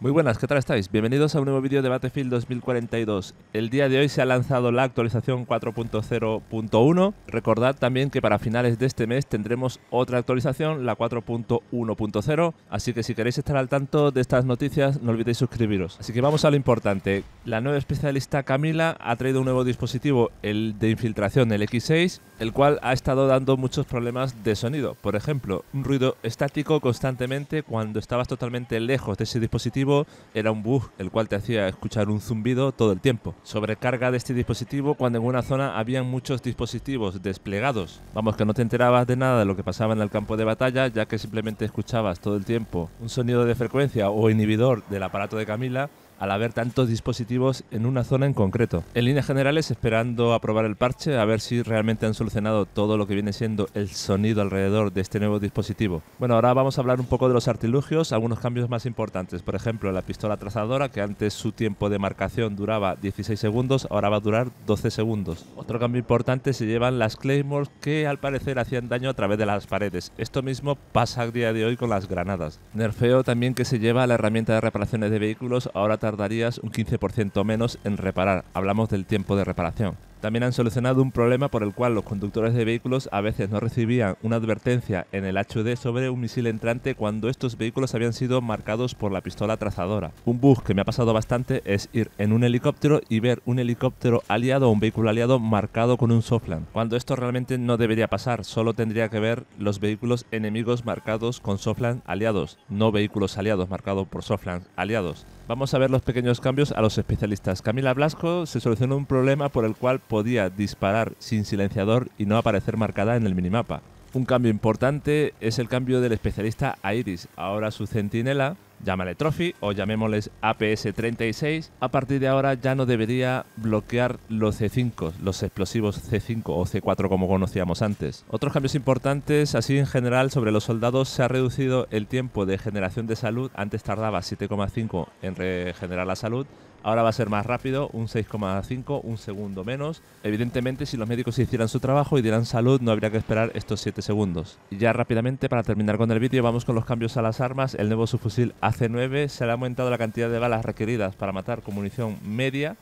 Muy buenas, ¿qué tal estáis? Bienvenidos a un nuevo vídeo de Battlefield 2042. El día de hoy se ha lanzado la actualización 4.0.1. Recordad también que para finales de este mes tendremos otra actualización, la 4.1.0. Así que si queréis estar al tanto de estas noticias, no olvidéis suscribiros. Así que vamos a lo importante. La nueva especialista Camila ha traído un nuevo dispositivo, el de infiltración, el X6, el cual ha estado dando muchos problemas de sonido. Por ejemplo, un ruido estático constantemente cuando estabas totalmente lejos de ese dispositivo era un bug el cual te hacía escuchar un zumbido todo el tiempo. Sobrecarga de este dispositivo cuando en una zona habían muchos dispositivos desplegados. Vamos, que no te enterabas de nada de lo que pasaba en el campo de batalla, ya que simplemente escuchabas todo el tiempo un sonido de frecuencia o inhibidor del aparato de Camila al haber tantos dispositivos en una zona en concreto. En líneas generales, esperando aprobar el parche, a ver si realmente han solucionado todo lo que viene siendo el sonido alrededor de este nuevo dispositivo. Bueno, ahora vamos a hablar un poco de los artilugios, algunos cambios más importantes. Por ejemplo, la pistola trazadora, que antes su tiempo de marcación duraba 16 segundos, ahora va a durar 12 segundos. Otro cambio importante se llevan las claymores, que al parecer hacían daño a través de las paredes. Esto mismo pasa a día de hoy con las granadas. Nerfeo también que se lleva la herramienta de reparaciones de vehículos, ahora también tardarías un 15% menos en reparar. Hablamos del tiempo de reparación. También han solucionado un problema por el cual los conductores de vehículos a veces no recibían una advertencia en el HUD sobre un misil entrante cuando estos vehículos habían sido marcados por la pistola trazadora. Un bug que me ha pasado bastante es ir en un helicóptero y ver un helicóptero aliado o un vehículo aliado marcado con un soflan, cuando esto realmente no debería pasar, solo tendría que ver los vehículos enemigos marcados con soflan aliados, no vehículos aliados marcados por soflan aliados. Vamos a ver los pequeños cambios a los especialistas. Camila Blasco se solucionó un problema por el cual podía disparar sin silenciador y no aparecer marcada en el minimapa. Un cambio importante es el cambio del especialista a Iris. Ahora su centinela, llámale Trophy o llamémosles APS-36, a partir de ahora ya no debería bloquear los C5, los explosivos C5 o C4 como conocíamos antes. Otros cambios importantes, así en general, sobre los soldados se ha reducido el tiempo de generación de salud. Antes tardaba 7,5 en regenerar la salud, Ahora va a ser más rápido, un 6,5, un segundo menos. Evidentemente, si los médicos hicieran su trabajo y dieran salud, no habría que esperar estos 7 segundos. Y ya rápidamente, para terminar con el vídeo, vamos con los cambios a las armas. El nuevo subfusil AC9 se le ha aumentado la cantidad de balas requeridas para matar con munición media,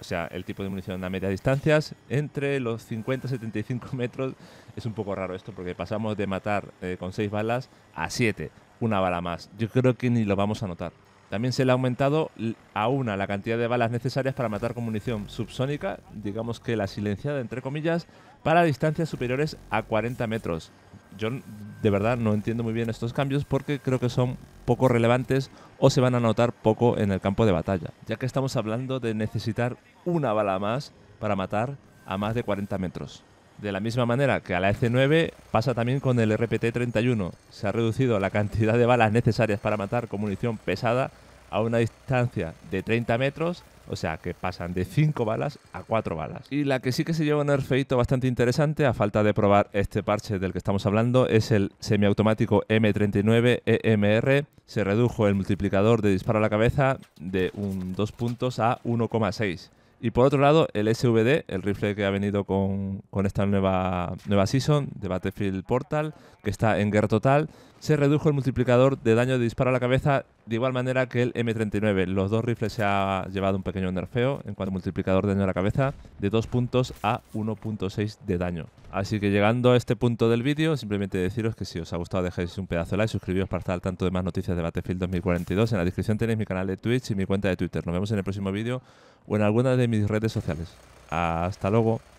o sea, el tipo de munición a media distancias, entre los 50 y 75 metros. Es un poco raro esto porque pasamos de matar eh, con 6 balas a 7, una bala más. Yo creo que ni lo vamos a notar. También se le ha aumentado a una la cantidad de balas necesarias para matar con munición subsónica, digamos que la silenciada, entre comillas, para distancias superiores a 40 metros. Yo de verdad no entiendo muy bien estos cambios porque creo que son poco relevantes o se van a notar poco en el campo de batalla, ya que estamos hablando de necesitar una bala más para matar a más de 40 metros. De la misma manera que a la F9 pasa también con el RPT-31. Se ha reducido la cantidad de balas necesarias para matar con munición pesada a una distancia de 30 metros, o sea que pasan de 5 balas a 4 balas. Y la que sí que se lleva un nerfeito bastante interesante, a falta de probar este parche del que estamos hablando, es el semiautomático M39 EMR. Se redujo el multiplicador de disparo a la cabeza de un 2 puntos a 1,6 y por otro lado, el SVD, el rifle que ha venido con, esta nueva, nueva season de Battlefield Portal, que está en guerra total, se redujo el multiplicador de daño de disparo a la cabeza de igual manera que el M39. Los dos rifles se ha llevado un pequeño nerfeo en cuanto al multiplicador de daño a la cabeza de 2 puntos a 1.6 de daño. Así que llegando a este punto del vídeo, simplemente deciros que si os ha gustado dejéis un pedazo de like, suscribiros para estar al tanto de más noticias de Battlefield 2042. En la descripción tenéis mi canal de Twitch y mi cuenta de Twitter. Nos vemos en el próximo vídeo o en alguna de mis redes sociales. Hasta luego.